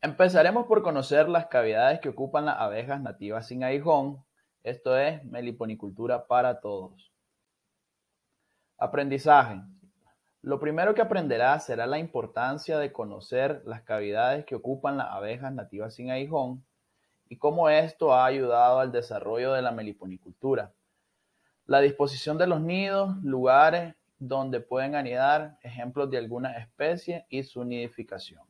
Empezaremos por conocer las cavidades que ocupan las abejas nativas sin aguijón, esto es meliponicultura para todos. Aprendizaje. Lo primero que aprenderás será la importancia de conocer las cavidades que ocupan las abejas nativas sin aguijón y cómo esto ha ayudado al desarrollo de la meliponicultura. La disposición de los nidos, lugares donde pueden anidar, ejemplos de algunas especies y su nidificación.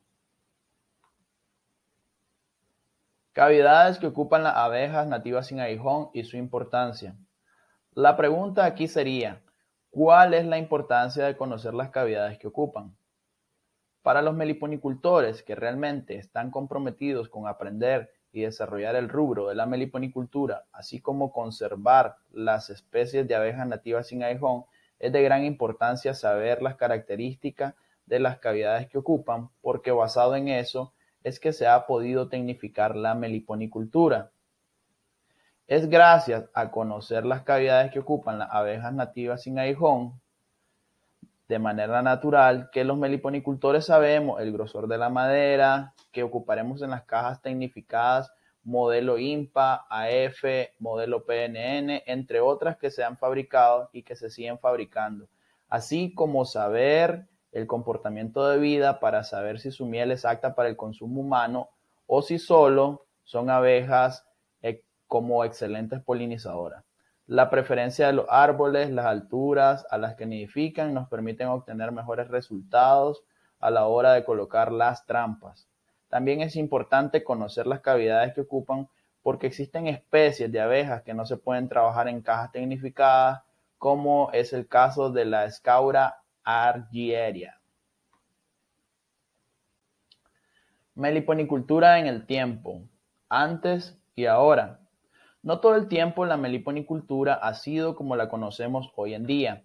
Cavidades que ocupan las abejas nativas sin aguijón y su importancia. La pregunta aquí sería, ¿cuál es la importancia de conocer las cavidades que ocupan? Para los meliponicultores que realmente están comprometidos con aprender y desarrollar el rubro de la meliponicultura, así como conservar las especies de abejas nativas sin aguijón, es de gran importancia saber las características de las cavidades que ocupan, porque basado en eso es que se ha podido tecnificar la meliponicultura. Es gracias a conocer las cavidades que ocupan las abejas nativas sin aguijón de manera natural que los meliponicultores sabemos el grosor de la madera que ocuparemos en las cajas tecnificadas modelo IMPA, AF, modelo PNN, entre otras que se han fabricado y que se siguen fabricando, así como saber el comportamiento de vida para saber si su miel es apta para el consumo humano o si solo son abejas eh, como excelentes polinizadoras. La preferencia de los árboles, las alturas a las que nidifican nos permiten obtener mejores resultados a la hora de colocar las trampas. También es importante conocer las cavidades que ocupan porque existen especies de abejas que no se pueden trabajar en cajas tecnificadas, como es el caso de la escaura Argyria. Meliponicultura en el tiempo, antes y ahora. No todo el tiempo la meliponicultura ha sido como la conocemos hoy en día.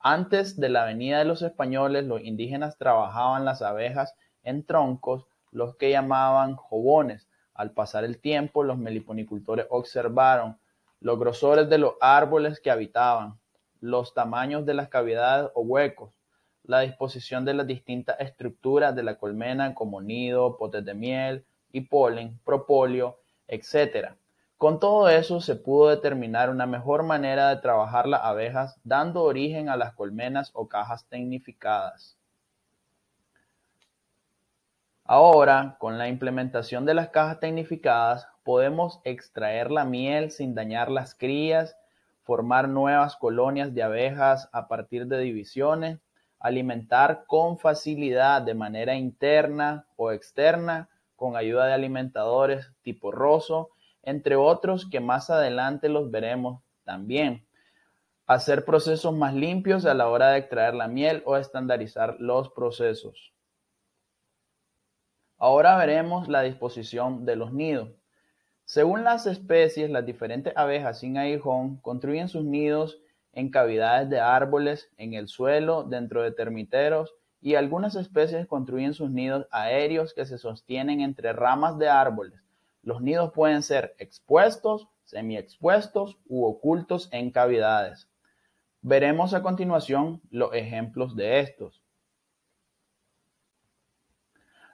Antes de la venida de los españoles, los indígenas trabajaban las abejas en troncos, los que llamaban jobones. Al pasar el tiempo, los meliponicultores observaron los grosores de los árboles que habitaban, los tamaños de las cavidades o huecos, la disposición de las distintas estructuras de la colmena como nido, potes de miel y polen, propóleo, etc. Con todo eso se pudo determinar una mejor manera de trabajar las abejas dando origen a las colmenas o cajas tecnificadas. Ahora, con la implementación de las cajas tecnificadas, podemos extraer la miel sin dañar las crías, formar nuevas colonias de abejas a partir de divisiones alimentar con facilidad de manera interna o externa con ayuda de alimentadores tipo roso, entre otros que más adelante los veremos también. Hacer procesos más limpios a la hora de extraer la miel o estandarizar los procesos. Ahora veremos la disposición de los nidos. Según las especies, las diferentes abejas sin aguijón construyen sus nidos en cavidades de árboles, en el suelo, dentro de termiteros y algunas especies construyen sus nidos aéreos que se sostienen entre ramas de árboles. Los nidos pueden ser expuestos, semiexpuestos u ocultos en cavidades. Veremos a continuación los ejemplos de estos.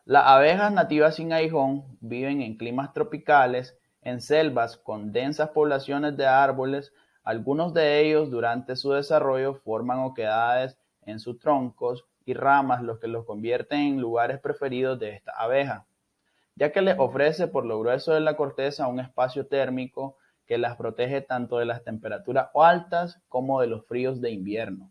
Las abejas nativas sin aijón viven en climas tropicales, en selvas con densas poblaciones de árboles, algunos de ellos durante su desarrollo forman oquedades en sus troncos y ramas, los que los convierten en lugares preferidos de esta abeja, ya que les ofrece por lo grueso de la corteza un espacio térmico que las protege tanto de las temperaturas altas como de los fríos de invierno.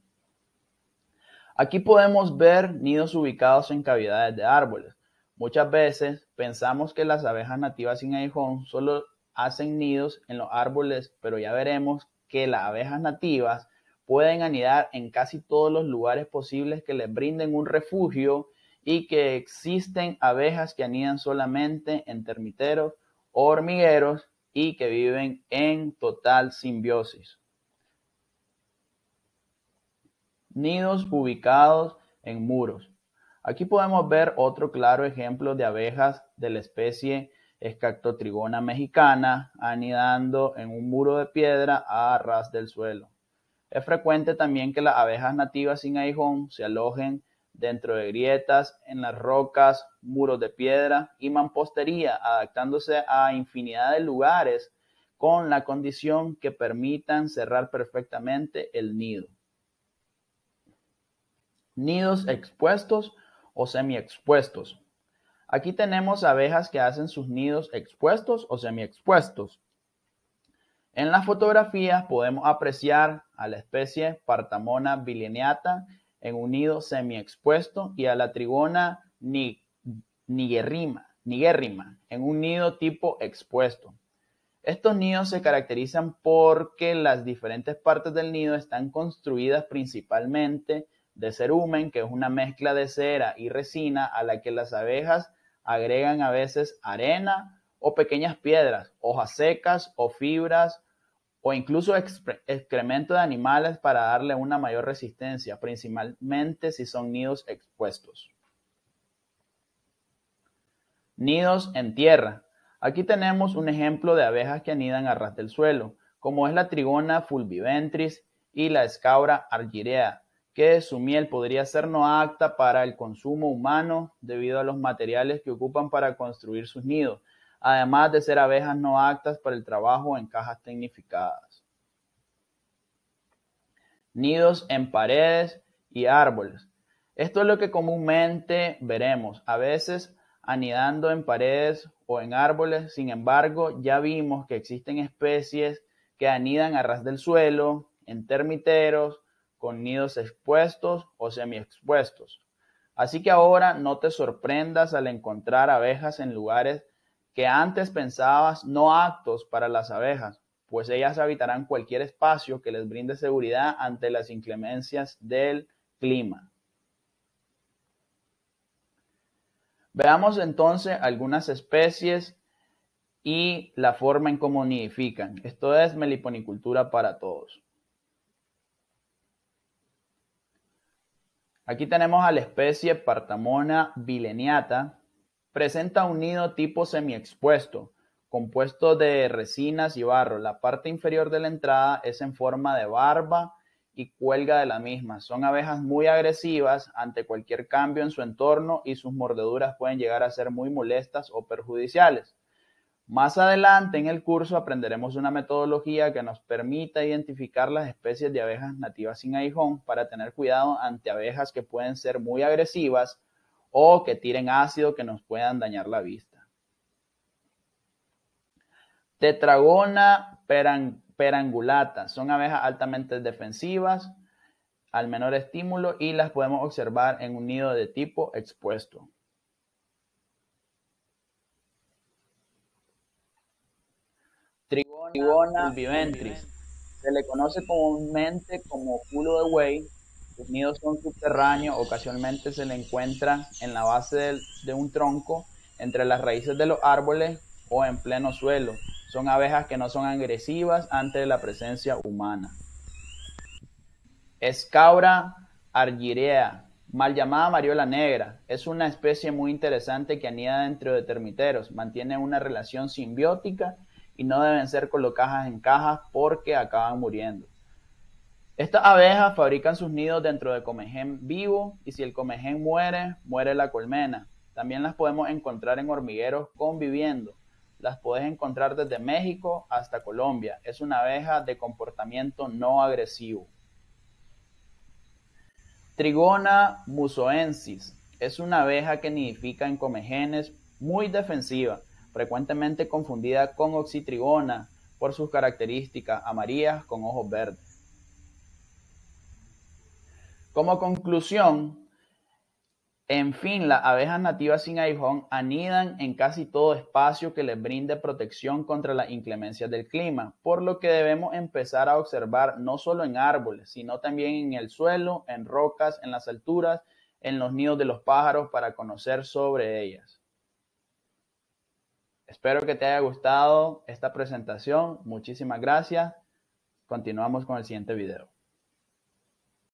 Aquí podemos ver nidos ubicados en cavidades de árboles. Muchas veces pensamos que las abejas nativas sin aijón solo hacen nidos en los árboles, pero ya veremos que las abejas nativas pueden anidar en casi todos los lugares posibles que les brinden un refugio y que existen abejas que anidan solamente en termiteros o hormigueros y que viven en total simbiosis. Nidos ubicados en muros. Aquí podemos ver otro claro ejemplo de abejas de la especie es Cactotrigona mexicana, anidando en un muro de piedra a ras del suelo. Es frecuente también que las abejas nativas sin aijón se alojen dentro de grietas, en las rocas, muros de piedra y mampostería, adaptándose a infinidad de lugares con la condición que permitan cerrar perfectamente el nido. Nidos expuestos o semiexpuestos. Aquí tenemos abejas que hacen sus nidos expuestos o semiexpuestos. En las fotografías podemos apreciar a la especie Partamona bilineata en un nido semiexpuesto y a la trigona niguerrima en un nido tipo expuesto. Estos nidos se caracterizan porque las diferentes partes del nido están construidas principalmente de cerumen, que es una mezcla de cera y resina a la que las abejas agregan a veces arena o pequeñas piedras, hojas secas o fibras o incluso excremento de animales para darle una mayor resistencia, principalmente si son nidos expuestos. Nidos en tierra. Aquí tenemos un ejemplo de abejas que anidan a ras del suelo, como es la trigona fulviventris y la escabra argyrea, que su miel podría ser no apta para el consumo humano debido a los materiales que ocupan para construir sus nidos, además de ser abejas no aptas para el trabajo en cajas tecnificadas. Nidos en paredes y árboles. Esto es lo que comúnmente veremos, a veces anidando en paredes o en árboles, sin embargo ya vimos que existen especies que anidan a ras del suelo, en termiteros, con nidos expuestos o semiexpuestos. Así que ahora no te sorprendas al encontrar abejas en lugares que antes pensabas no aptos para las abejas, pues ellas habitarán cualquier espacio que les brinde seguridad ante las inclemencias del clima. Veamos entonces algunas especies y la forma en cómo nidifican. Esto es meliponicultura para todos. Aquí tenemos a la especie Partamona bileniata, Presenta un nido tipo semiexpuesto, compuesto de resinas y barro. La parte inferior de la entrada es en forma de barba y cuelga de la misma. Son abejas muy agresivas ante cualquier cambio en su entorno y sus mordeduras pueden llegar a ser muy molestas o perjudiciales. Más adelante en el curso aprenderemos una metodología que nos permita identificar las especies de abejas nativas sin aguijón para tener cuidado ante abejas que pueden ser muy agresivas o que tiren ácido que nos puedan dañar la vista. Tetragona perangulata son abejas altamente defensivas al menor estímulo y las podemos observar en un nido de tipo expuesto. Trigona, viventris. Se le conoce comúnmente como culo de buey. Sus nidos son subterráneos, ocasionalmente se le encuentra en la base de un tronco, entre las raíces de los árboles o en pleno suelo. Son abejas que no son agresivas ante la presencia humana. Escaura argirea, mal llamada mariola negra, es una especie muy interesante que anida dentro de termiteros, mantiene una relación simbiótica y no deben ser colocadas en cajas porque acaban muriendo. Estas abejas fabrican sus nidos dentro de comején vivo y si el comején muere, muere la colmena. También las podemos encontrar en hormigueros conviviendo. Las puedes encontrar desde México hasta Colombia. Es una abeja de comportamiento no agresivo. Trigona musoensis es una abeja que nidifica en comejenes muy defensiva frecuentemente confundida con oxitrigona por sus características amarillas con ojos verdes. Como conclusión, en fin, las abejas nativas sin aijón anidan en casi todo espacio que les brinde protección contra las inclemencias del clima, por lo que debemos empezar a observar no solo en árboles, sino también en el suelo, en rocas, en las alturas, en los nidos de los pájaros para conocer sobre ellas. Espero que te haya gustado esta presentación. Muchísimas gracias. Continuamos con el siguiente video.